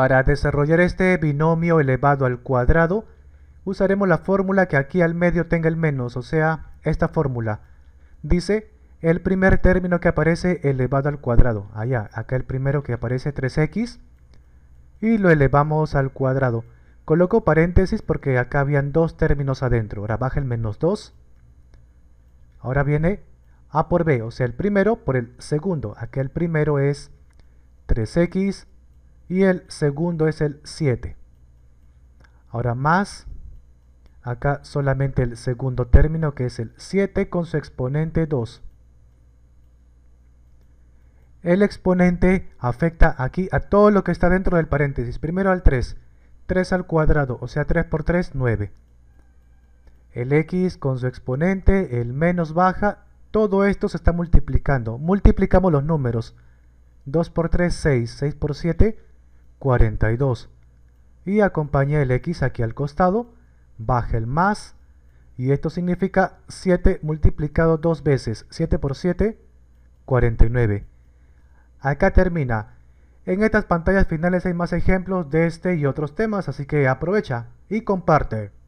Para desarrollar este binomio elevado al cuadrado, usaremos la fórmula que aquí al medio tenga el menos, o sea, esta fórmula. Dice el primer término que aparece elevado al cuadrado. Allá, acá el primero que aparece 3x. Y lo elevamos al cuadrado. Coloco paréntesis porque acá habían dos términos adentro. Ahora baja el menos 2. Ahora viene a por b, o sea, el primero por el segundo. Acá el primero es 3x y el segundo es el 7. Ahora más, acá solamente el segundo término que es el 7 con su exponente 2. El exponente afecta aquí a todo lo que está dentro del paréntesis. Primero al 3. 3 al cuadrado, o sea 3 por 3, 9. El x con su exponente, el menos baja, todo esto se está multiplicando. Multiplicamos los números. 2 por 3, 6. 6 por 7, 42 y acompaña el x aquí al costado, baja el más y esto significa 7 multiplicado dos veces, 7 por 7, 49. Acá termina. En estas pantallas finales hay más ejemplos de este y otros temas, así que aprovecha y comparte.